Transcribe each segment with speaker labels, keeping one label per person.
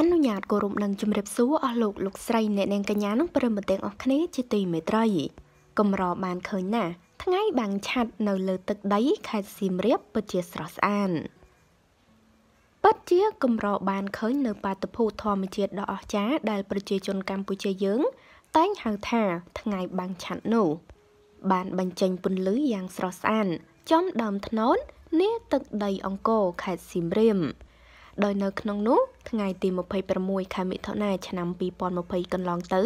Speaker 1: អនុញ្ញាតគោរពនិងជំរាបសួរអស់លោកលោកស្រីអ្នកនាងកញ្ញានិងប្រិមត្តទាំងអស់គ្នាជាទីមេត្រី កម្របានឃើញណាស់ថ្ងៃ បាំងឆ័ត្រនៅលើទឹកដីខេត្តសៀមរាបពិតជាស្រស់ស្អាតពិតជាកម្របានឃើញនៅ បាតុភូតធម្មជាតិដ៏អស្ចារ្យដែលប្រជាជនកម្ពុជាយើង តែងហៅថាថ្ងៃបាំងឆ័ត្រនោះបានបញ្ចេញពន្លឺយ៉ាងស្រស់ស្អាតចំដើមថ្នោតនេះទឹកដីអង្គរខេត្តសៀមរាបដោយនៅក្នុងនោះថ្ងៃទី26ខែមិថុនាឆ្នាំ2020កន្លងទៅ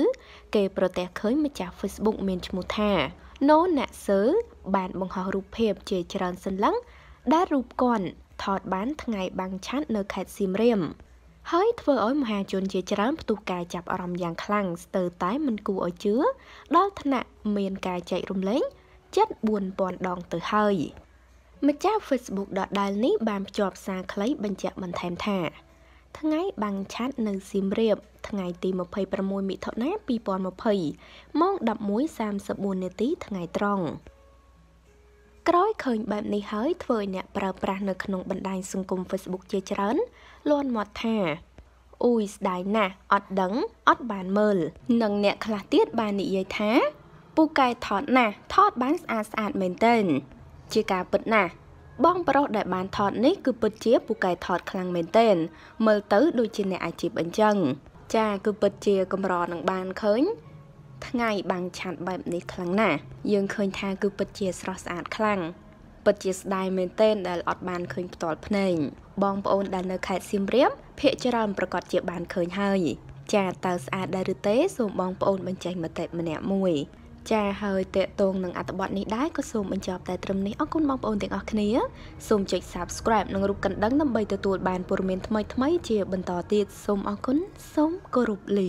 Speaker 1: គេប្រទះឃើញម្ចាស់ Facebook មានឈ្មោះថា No Natser បានបង្ហោះរូបភាពជាច្រើនសន្លឹងដែលរូបគាត់ថតបានថ្ងៃបាំងឆ័ន្ទនៅខេត្តសៀមរាបហើយធ្វើឲ្យមហាជនជាច្រើនផ្ទុះការចាប់អារម្មណ៍យ៉ាងខ្លាំងស្ទើរតែមិនគួរឲ្យជឿដល់ថ្នាក់មានការចែករំលែង74,000ដងទៅហើយ។ម្ចាស់ Facebook ដដែលនេះបានភ្ជាប់សារខ្លីបញ្ជាក់បន្ថែមថាថ្ងៃបាំងឆ័ត្រនៅសៀមរាបថ្ងៃទី26មិថុនា2020ម៉ោង11:34នាទីថ្ងៃត្រង់ក្រោយឃើញបែបនេះហើយធ្វើឲ្យអ្នកប្រើប្រាស់នៅក្នុងបណ្ដាញសង្គម Facebook ជាច្រើនលន់មាត់ថាអ៊ុយស្ដាយណាស់អត់ដឹងអត់បានមើលនិងអ្នកខ្លះទៀតបាននិយាយថាពូកែថតណាស់ថតបានស្អាតស្អាតមែនទែនជាការពិតណាស់បងប្រុសដែលបានថតនេះគឺពិតជាពូកែថត ខ្លាំងមែនទែនមើលទៅដូចជាអ្នកអាជីពអញ្ចឹងចាគឺពិតជាកម្រនឹងបានឃើញ ថ្ងៃបាំងឆ័ន្ទបែបនេះខ្លាំងណាស់យើងឃើញថាគឺពិតជាស្រស់ស្អាតខ្លាំងពិតជាស្ដាយមែនទែនដែលអត់បានឃើញផ្ទាល់ភ្នែកបងប្អូនដែលនៅខេត្តសៀមរាបភ្នាក់ច្រើនប្រកាសជាបានឃើញហើយ ចាតើស្អាតដែរឬទេសូមបងប្អូនបញ្ចេញមតិម្នាក់មួយចាហើយតេតងនឹងអត្ថបទនេះដែរក៏សូមបញ្ចប់តែត្រឹមនេះអរគុណបងប្អូនទាំងអស់គ្នាសូមចុច Subscribe និងរូបកណ្ដឹងដើម្បីទទួលបានព័ត៌មានថ្មីៗជាបន្តទៀតសូមអរគុណសូមគោរពលា